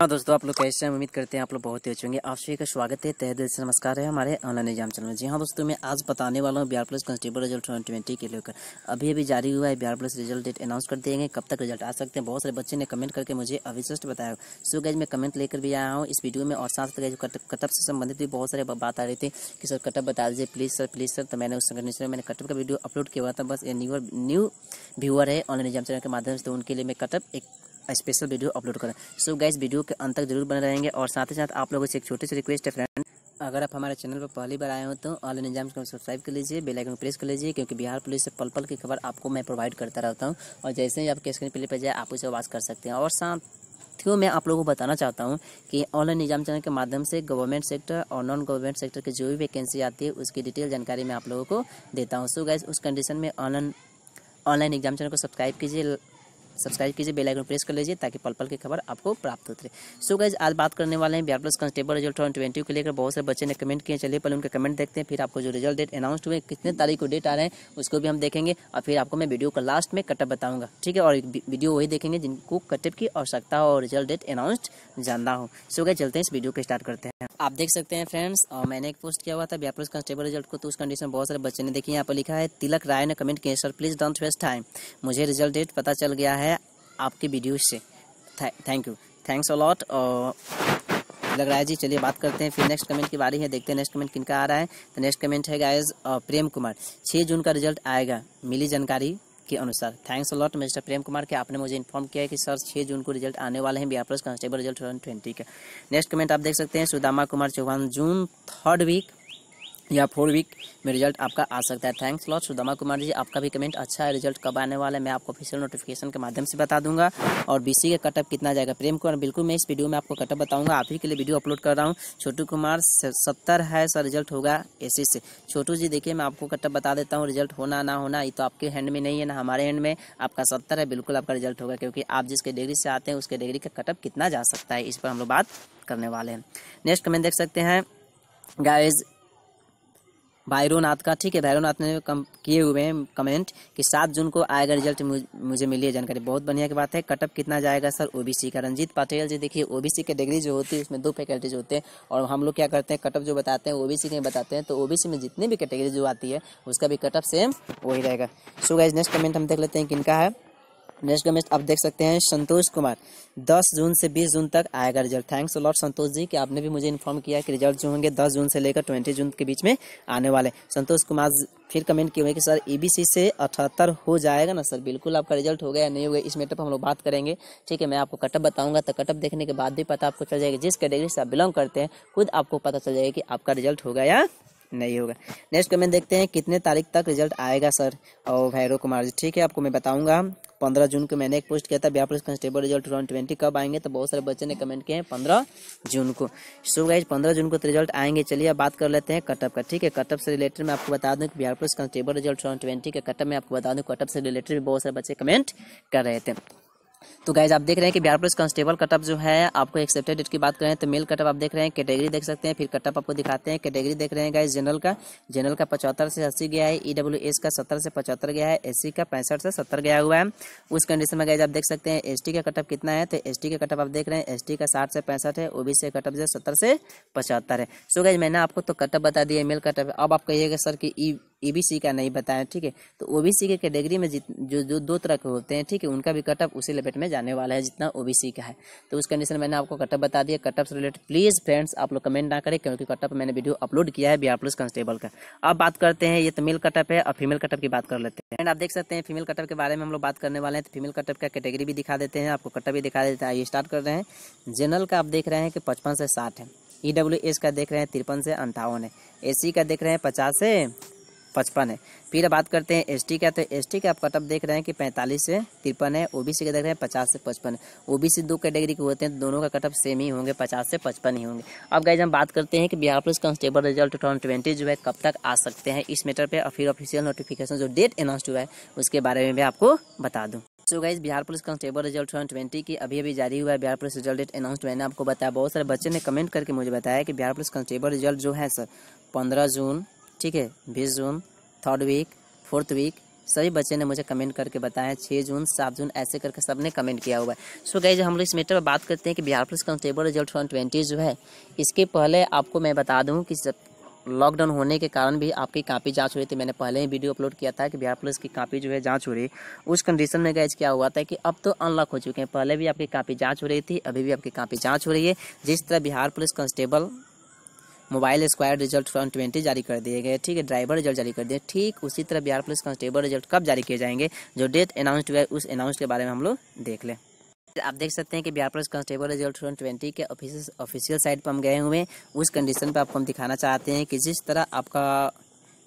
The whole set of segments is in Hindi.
हाँ दोस्तों आप लोग कैसे हैं उम्मीद करते हैं आप लोग बहुत ही अच्छे होंगे आप सभी का स्वागत है तह दिल से नमस्कार है हमारे ऑनलाइन एग्जाम चैनल में जी हाँ दोस्तों मैं आज बताने वाला हूँ Bihar police constable result twenty twenty के लेकर अभी अभी जारी हुआ है Bihar police result date announce कर देंगे कब तक रिजल्ट आ सकते हैं बहुत सारे बच्चे ने कमेंट करके मुझे अभी जस्ट बताया सो गैज मैं कमेंट लेकर भी आया हूँ इस वीडियो में और साथ गैज कटअप से संबंधित भी बहुत सारे बात आ रही थी कि सर कटअप बता दीजिए प्लीज़ सर प्लीज़ सर तो मैंने उस कंडीशन में मैंने कटअप का वीडियो अपलोड किया था बस ये न्यू व्यूअर है ऑनलाइन एग्जाम चैनल के माध्यम से तो उनके लिए मैं कटअप एक स्पेशल वीडियो अपलोड करें सो गाइज गाइस वीडियो के अंत तक जरूर बने रहेंगे और साथ ही साथ आप लोगों से एक छोटी सी रिक्वेस्ट है फ्रेंड अगर आप हमारे चैनल पर पहली बार आए हो तो ऑल इन को सब्सक्राइब कर लीजिए बेल आइकन प्रेस कर लीजिए क्योंकि बिहार पुलिस से पल पल की खबर आपको मैं प्रोवाइड करता रहता हूँ और जैसे ही आपके स्क्रीन प्ले पर जाए आप उसे आवाज कर सकते हैं और साथ साथियों मैं आप लोगों को बताना चाहता हूँ कि ऑनलाइन एग्जाम चैनल के माध्यम से गवर्नमेंट सेक्टर और नॉन गवर्नमेंट सेक्टर की जो भी वैकेंसी आती है उसकी डिटेल जानकारी मैं आप लोगों को देता हूँ सो गैस उस कंडीशन में ऑनलाइन ऑनलाइन एग्जाम चैनल को सब्सक्राइब कीजिए सब्सक्राइब कीजिए बेल आइकन प्रेस कर लीजिए ताकि पल पल की खबर आपको प्राप्त होती रहे सो गाइज आज बात करने वाले हैं Bihar plus constable result twenty को लेकर बहुत सारे बच्चे ने कमेंट किए चलिए पहले उनका कमेंट देखते हैं फिर आपको जो रिजल्ट डेट अनाउंस हुए कितने तारीख को डेट आ रहे हैं उसको भी हम देखेंगे और फिर आपको मैं वीडियो का लास्ट में कटअप बताऊंगा ठीक है और वीडियो वही देखेंगे जिनको कटअप की आवश्यकता हो और रिजल्ट डेट अनाउंस जानना हो सो गए चलते हैं इस वीडियो को स्टार्ट करते हैं आप देख सकते हैं फ्रेंड्स और मैंने एक पोस्ट किया हुआ था बिहार प्लस कांस्टेबल रिजल्ट को तो उस कंडीशन में बहुत सारे बच्चे ने देखिए यहाँ पर लिखा है तिलक राय ने कमेंट किया sir please don't waste time मुझे रिजल्ट डेट पता चल गया है आपके वीडियो से थैंक यू थैंक्स अलॉट लग रहा है जी चलिए बात करते हैं फिर नेक्स्ट कमेंट की बारी है देखते हैं नेक्स्ट कमेंट किनका आ रहा है तो नेक्स्ट कमेंट है गायज प्रेम कुमार छः जून का रिजल्ट आएगा मिली जानकारी के अनुसार thanks a lot mister Prem Kumar के आपने मुझे इन्फॉर्म किया है कि सर छः जून को रिजल्ट आने वाले हैं Bihar plus constable result twenty का नेक्स्ट कमेंट आप देख सकते हैं Sudama Kumar Chauhan June third week या फोर वीक में रिजल्ट आपका आ सकता है थैंक्स लॉट सुदामा कुमार जी आपका भी कमेंट अच्छा है रिजल्ट कब आने वाला है मैं आपको ऑफिशियल नोटिफिकेशन के माध्यम से बता दूंगा और बीसी का कटअप कितना जाएगा प्रेम कुमार बिल्कुल मैं इस वीडियो में आपको कटअप बताऊंगा आप ही के लिए वीडियो अपलोड कर रहा हूँ छोटू कुमार सत्तर है सर रिजल्ट होगा सी से छोटू जी देखिए मैं आपको कटअप बता देता हूँ रिजल्ट होना ना होना ये तो आपके हैंड में नहीं है ना हमारे हैंड में आपका सत्तर है बिल्कुल आपका रिजल्ट होगा क्योंकि आप जिसके डिग्री से आते हैं उसके डिग्री का कटअप कितना जा सकता है इस पर हम लोग बात करने वाले हैं नेक्स्ट कमेंट देख सकते हैं गाइज भैरोनाथ का ठीक है भैरोनाथ ने कम किए हुए हैं कमेंट कि सात जून को आएगा रिजल्ट मुझे मिली है जानकारी बहुत बढ़िया की बात है कटअप कितना जाएगा सर ओबीसी का रंजीत पाटेल जी देखिए ओबीसी के डिग्री जो होती है उसमें दो फैकल्टीज होते हैं और हम लोग क्या करते हैं कटअप जो बताते हैं ओ बी बताते हैं तो ओ में जितनी भी कैटेगरी जो आती है उसका भी कटअप सेम वही रहेगा सो गाइज नेक्स्ट कमेंट हम देख लेते हैं किनका है नेक्स्ट गेम आप देख सकते हैं संतोष कुमार 10 जून से 20 जून तक आएगा result thanks lot Santosh ji कि आपने भी मुझे इन्फॉर्म किया कि रिजल्ट जो होंगे 10 जून से लेकर 20 जून के बीच में आने वाले संतोष कुमार फिर कमेंट किए हुए कि सर ईबीसी e से अठहत्तर हो जाएगा ना सर बिल्कुल आपका रिजल्ट हो गया या नहीं हो गया इस मैटर पर हम लोग बात करेंगे ठीक है मैं आपको कटअप बताऊँगा तो कटअप देखने के बाद भी पता आपको चल जाएगा जिस कैटेगरी से आप बिलोंग करते हैं खुद आपको पता चल जाएगा कि आपका रिजल्ट होगा या नहीं होगा नेक्स्ट कमेंट देखते हैं कितने तारीख तक रिजल्ट आएगा सर और भैरव कुमार जी ठीक है आपको मैं बताऊंगा पंद्रह जून को मैंने एक पोस्ट किया था Bihar police constable result two twenty कब आएंगे तो बहुत सारे बच्चे ने कमेंट किए हैं पंद्रह जून को सो गाइज पंद्रह जून को तो रिजल्ट आएंगे चलिए अब बात कर लेते हैं कटअप का ठीक है कटअप से रिलेटेड मैं आपको बता दूँ कि Bihar police constable result thousand twenty का कटअप में आपको बता दूँ कटअप से रिलेटेड भी बहुत सारे बच्चे कमेंट कर रहे थे तो गाइज आप देख रहे हैं कि बिहार पुलिस कांस्टेबल कटअप जो है आपको एक्सेप्टेड डेट की बात करें तो मेल कटअप आप देख रहे हैं कैटेगरी देख सकते हैं फिर कटअप आपको दिखाते हैं कैटेगरी देख रहे हैं गाइज जनरल का जनरल का पचहत्तर से अस्सी गया है ई e का सत्तर से पचहत्तर गया है एस का पैंसठ से सत्तर गया हुआ है उस कंडीशन में गाइज आप देख सकते हैं एस का कटअप कितना है तो एस का कटअप आप देख रहे हैं एस का साठ से पैंसठ है ओ सी कटअप जो है सत्तर से पचहत्तर है सो गाइज मैंने आपको तो कटअप बता दिया मेल कटअप अब आप कहिएगा सर की ई ईबीसी का नहीं बताया ठीक है तो ओबीसी के कैटेगरी में जित जो जो दो तरह के होते हैं ठीक है उनका भी कटअप उसी लपेट में जाने वाला है जितना ओबीसी का है तो उस कंडीशन मैंने आपको कटअप बता दिया कटअप से रिलेटेड प्लीज़ फ्रेंड्स आप लोग कमेंट ना करें क्योंकि कटअप मैंने वीडियो अपलोड किया है बिहार पुलिस कांस्टेबल का अब बात करते हैं ये तो मेल कटअप है और फीमेल कटअप की बात कर लेते हैं एंड आप देख सकते हैं फीमेल कटअप के बारे में हम लोग बात करने वाले हैं तो फीमेल कटअप का कैटेगरी भी दिखा देते हैं आपको कटअप भी दिखा देते हैं आइए स्टार्ट कर रहे हैं जनरल का आप देख रहे हैं कि पचपन से साठ है ई डब्ल्यू एस का देख रहे हैं तिरपन से अंठावन है ए सी का देख रहे हैं पचास से पचपन है फिर बात करते हैं एसटी का तो एसटी का आप कटअप देख रहे हैं कि पैंतालीस से तिरपन है ओबीसी का देख रहे हैं पचास से पचपन है ओबीसी दो कैटेगरी के होते हैं दोनों का कटअप सेम ही होंगे पचास से पचपन ही होंगे अब गाइज हम बात करते हैं कि Bihar police constable result two twenty जो है कब तक आ सकते हैं इस मैटर पर फिर ऑफिशियल नोटिफिकेशन जो डेट अनाउंस हुआ है उसके बारे में भी आपको बता दूँ so so guys Bihar police constable result twenty की अभी अभी जारी हुआ है Bihar police result date announce मैंने आपको बताया बहुत सारे बच्चे ने कमेंट करके मुझे बताया कि बिहार पुलिस कांस्टेबल रिजल्ट जो है सर पंद्रह जून ठीक है बीस June third week fourth week सभी बच्चे ने मुझे कमेंट करके बताया छः जून सात जून ऐसे करके सब ने कमेंट किया हुआ है सो गई हम लोग इस मैटर पर बात करते हैं कि Bihar police constable result one twenty जो है इसके पहले आपको मैं बता दूँ कि जब लॉकडाउन होने के कारण भी आपकी कापी जांच हो रही थी मैंने पहले ही वीडियो अपलोड किया था कि बिहार पुलिस की कापी जो है जाँच हो रही उस कंडीशन में गैज क्या हुआ था कि अब तो अनलॉक हो चुके हैं पहले भी आपकी कापी जाँच हो रही थी अभी भी आपकी कापी जाँच हो रही है जिस तरह Bihar police constable mobile square result from twenty जारी कर दिए गए ठीक है ड्राइवर रिजल्ट जारी कर दिए ठीक उसी तरह बिहार पुलिस कांस्टेबल रिजल्ट कब जारी किए जाएंगे जो डेट अनाउंसड हुआ है उस अनाउंस के बारे में हम लोग देख लें आप देख सकते हैं कि Bihar police constable result twenty के ऑफिशियल साइट पर हम गए हुए हैं उस कंडीशन पर आपको हम दिखाना चाहते हैं कि जिस तरह आपका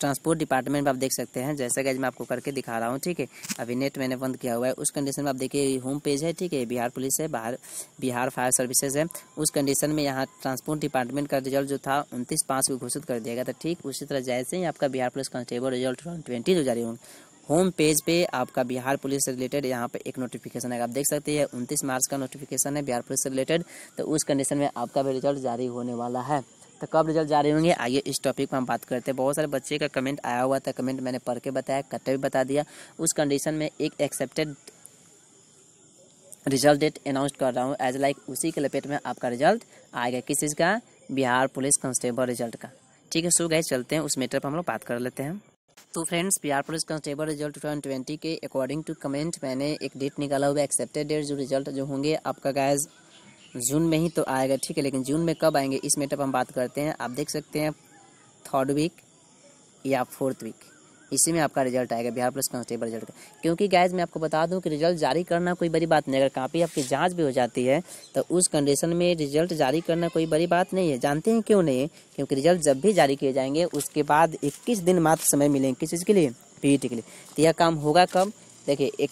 ट्रांसपोर्ट डिपार्टमेंट में आप देख सकते हैं जैसा कि मैं आपको करके दिखा रहा हूँ ठीक है अभी नेट मैंने बंद किया हुआ है उस कंडीशन में आप देखिए होम पेज है ठीक है बिहार पुलिस है बाहर बिहार फायर सर्विसेज है उस कंडीशन में यहाँ ट्रांसपोर्ट डिपार्टमेंट का रिजल्ट जो था उनतीस पाँच को घोषित कर दिया गया था ठीक उसी तरह जैसे ही आपका Bihar police constable result twenty जारी होंगे होम पेज पे आपका बिहार पुलिस से रिलेटेड यहाँ पे एक नोटिफिकेशन है आप देख सकते हैं उनतीस मार्च का नोटिफिकेशन है बिहार पुलिस से रिलेटेड तो उस कंडीशन में आपका भी रिजल्ट जारी होने वाला है तो कब रिजल्ट जारी होंगे आइए इस टॉपिक पर हम बात करते हैं बहुत सारे बच्चे का कमेंट आया हुआ था कमेंट मैंने पढ़ के बताया कट्टे भी बता दिया उस कंडीशन में एक एक्सेप्टेड रिजल्ट डेट अनाउंस कर रहा हूँ एज लाइक उसी के लपेट में आपका रिजल्ट आएगा किस चीज़ का बिहार पुलिस कांस्टेबल रिजल्ट का ठीक है सो गए चलते हैं उस मैटर पर हम लोग बात कर लेते हैं तो friends Bihar police constable result 2020 के अकॉर्डिंग टू कमेंट मैंने एक डेट निकाला हुआ एक्सेप्टेड डेट जो रिजल्ट जो होंगे आपका गायज जून में ही तो आएगा ठीक है लेकिन जून में कब आएंगे इस मेटअप हम बात करते हैं आप देख सकते हैं थर्ड वीक या फोर्थ वीक इसी में आपका रिजल्ट आएगा बिहार पुलिस कांस्टेबल रिजल्ट क्योंकि गैज मैं आपको बता दूं कि रिजल्ट जारी करना कोई बड़ी बात नहीं अगर कापी आपकी जांच भी हो जाती है तो उस कंडीशन में रिजल्ट जारी करना कोई बड़ी बात नहीं है जानते हैं क्यों नहीं क्योंकि रिजल्ट जब भी जारी किए जाएंगे उसके बाद इक्कीस दिन मात्र समय मिलेंगे किस चीज़ के लिए पी के लिए तो यह काम होगा कब देखिए एक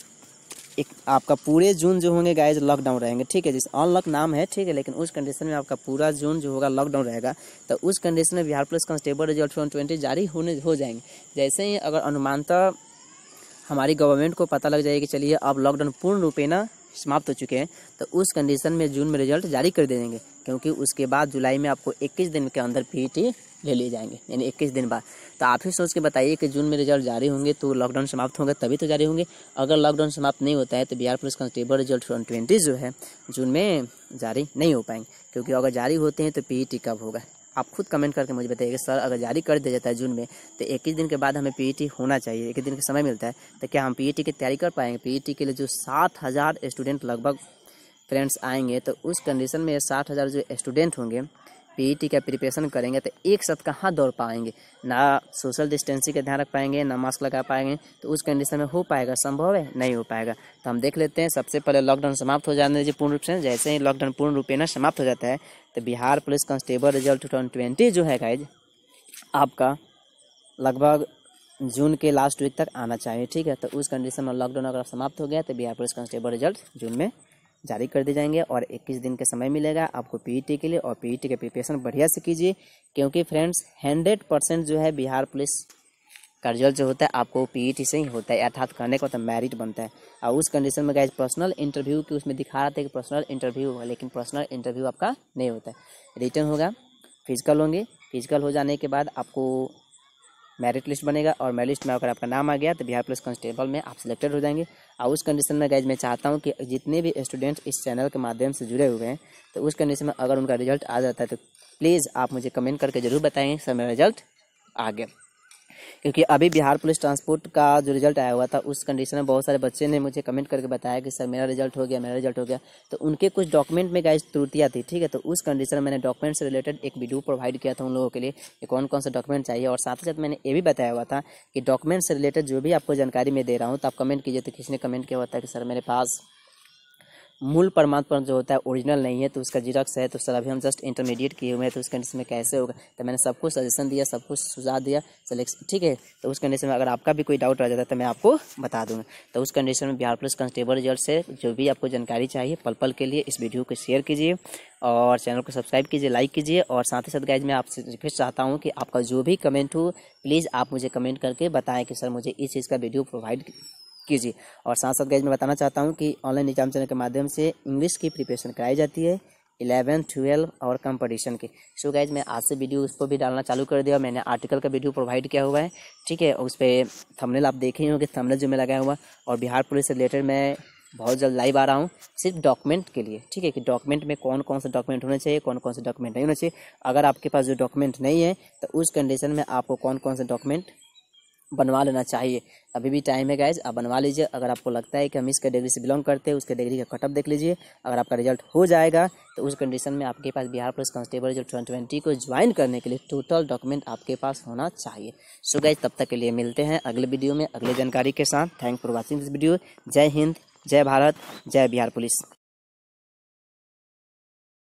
एक आपका पूरे जून जो होंगे गाइज लॉकडाउन रहेंगे ठीक है जैसे अनलॉक नाम है ठीक है लेकिन उस कंडीशन में आपका पूरा जून जो होगा लॉकडाउन रहेगा तो उस कंडीशन में Bihar police constable result one twenty जारी होने हो जाएंगे जैसे ही अगर अनुमानता हमारी गवर्नमेंट को पता लग जाएगी कि चलिए अब लॉकडाउन पूर्ण ना समाप्त हो चुके हैं तो उस कंडीशन में जून में रिजल्ट जारी कर दे देंगे क्योंकि उसके बाद जुलाई में आपको इक्कीस दिन के अंदर पी ले लिए जाएंगे यानी इक्कीस दिन बाद तो आप ही सोच के बताइए कि जून में रिजल्ट जारी होंगे तो लॉकडाउन समाप्त होगा तभी तो जारी होंगे अगर लॉकडाउन समाप्त नहीं होता है तो Bihar police constable result twenty जो है जून में जारी नहीं हो पाएंगे क्योंकि अगर जारी होते हैं तो पी e कब होगा आप खुद कमेंट करके मुझे बताइए कि सर अगर जारी कर दिया जाता है जून में तो इक्कीस दिन के बाद हमें पीईटी e होना चाहिए इक्कीस दिन का समय मिलता है तो क्या हम पीईटी e की तैयारी कर पाएंगे पीईटी के लिए जो सात हज़ार स्टूडेंट लगभग फ्रेंड्स आएंगे तो उस कंडीशन में साठ हज़ार जो स्टूडेंट होंगे पीईटी का प्रिपरेशन करेंगे तो एक साथ कहाँ दौड़ पाएंगे ना सोशल डिस्टेंसिंग का ध्यान रख पाएंगे ना मास्क लगा पाएंगे तो उस कंडीशन में हो पाएगा संभव है नहीं हो पाएगा तो हम देख लेते हैं सबसे पहले लॉकडाउन समाप्त हो जाने दीजिए पूर्ण रूप से जैसे ही लॉकडाउन पूर्ण रूप में समाप्त हो जाता है तो Bihar police constable result two जो है गाइज आपका लगभग जून के लास्ट वीक तक आना चाहिए ठीक है तो उस कंडीशन में लॉकडाउन अगर समाप्त हो गया तो Bihar police constable result June में जारी कर दिए जाएंगे और 21 दिन के समय मिलेगा आपको पीईटी e के लिए और पीईटी e के प्रिपरेशन बढ़िया से कीजिए क्योंकि फ्रेंड्स 100 परसेंट जो है बिहार पुलिस का रिजल्ट जो होता है आपको पीईटी e से ही होता है अर्थात करने का तो मेरिट बनता है और उस कंडीशन में गए पर्सनल इंटरव्यू की उसमें दिखा रहा था कि पर्सनल इंटरव्यू होगा लेकिन पर्सनल इंटरव्यू आपका नहीं होता है रिटर्न होगा फिजिकल होंगे फिजिकल हो जाने के बाद आपको मेरिट लिस्ट बनेगा और मेरिट लिस्ट में अगर आपका नाम आ गया तो बिहार पुलिस कांस्टेबल में आप सिलेक्टेड हो जाएंगे और उस कंडीशन में गैज मैं चाहता हूँ कि जितने भी स्टूडेंट्स इस चैनल के माध्यम से जुड़े हुए हैं तो उस कंडीशन में अगर उनका रिजल्ट आ जाता है तो प्लीज़ आप मुझे कमेंट करके ज़रूर बताएंगे सर मेरा रिजल्ट आ गया क्योंकि अभी बिहार पुलिस ट्रांसपोर्ट का जो रिजल्ट आया हुआ था उस कंडीशन में बहुत सारे बच्चे ने मुझे कमेंट करके बताया कि सर मेरा रिजल्ट हो गया मेरा रिजल्ट हो गया तो उनके कुछ डॉक्यूमेंट में गाइज त्रुटियाँ थी ठीक है तो उस कंडीशन में मैंने डॉक्यूमेंट से रिलेटेड एक वीडियो प्रोवाइड किया था उन लोगों के लिए कि कौन कौन सा डॉक्यूमेंट चाहिए और साथ ही साथ मैंने ये भी बताया हुआ था कि डॉक्यूमेंट से रिलेटेड जो भी आपको जानकारी मैं दे रहा हूँ तो आप कमेंट कीजिए तो किसी ने कमेंट किया हुआ था कि सर मेरे पास मूल प्रमाण पत्र जो होता है ओरिजिनल नहीं है तो उसका जीरक्स है तो सर अभी हम जस्ट इंटरमीडिएट किए हुए हैं तो उस कंडीशन में कैसे होगा तो मैंने सबको सजेशन दिया सब कुछ सुझाव दिया सिलेक्शन ठीक है तो उस कंडीशन में अगर आपका भी कोई डाउट रह जाता है तो मैं आपको बता दूंगा तो उस कंडीशन में बिहार पुलिस कांस्टेबल रिजल्ट से जो भी आपको जानकारी चाहिए पल पल के लिए इस वीडियो को शेयर कीजिए और चैनल को सब्सक्राइब कीजिए लाइक कीजिए और साथ ही साथ गाइज मैं आपसे रिक्वेस्ट चाहता हूँ कि आपका जो भी कमेंट हो प्लीज़ आप मुझे कमेंट करके बताएँ कि सर मुझे इस चीज़ का वीडियो प्रोवाइड कीजिए और साथ साथ गैज मैं बताना चाहता हूँ कि ऑनलाइन एग्जाम चैनल के माध्यम से इंग्लिश की प्रिपरेशन कराई जाती है इलेवन ट्वेल्व और कंपटीशन के सो गैज मैं आज से वीडियो उस पर भी डालना चालू कर दिया मैंने आर्टिकल का वीडियो प्रोवाइड किया हुआ है ठीक है उस पर थमनेल आप देखे होंगे थमनेल जो मैं लगाया हुआ और बिहार पुलिस से रिलेटेड मैं बहुत जल्द लाइव आ रहा हूँ सिर्फ डॉक्यूमेंट के लिए ठीक है कि डॉक्यूमेंट में कौन कौन से डॉक्यूमेंट होने चाहिए कौन कौन से डॉक्यूमेंट नहीं होने चाहिए अगर आपके पास जो डॉक्यूमेंट नहीं है तो उस कंडीशन में आपको कौन कौन से डॉक्यूमेंट बनवा लेना चाहिए अभी भी टाइम है गाइज आप बनवा लीजिए अगर आपको लगता है कि हम इसके डिग्री से बिलोंग करते हैं उसके डिग्री का कटअप देख लीजिए अगर आपका रिजल्ट हो जाएगा तो उस कंडीशन में आपके पास बिहार पुलिस कांस्टेबल जो ट्वेंटी को ज्वाइन करने के लिए टोटल डॉक्यूमेंट आपके पास होना चाहिए सो गाइज तब तक के लिए मिलते हैं अगले वीडियो में अगले जानकारी के साथ thank for watching this video जय हिंद जय भारत जय बिहार पुलिस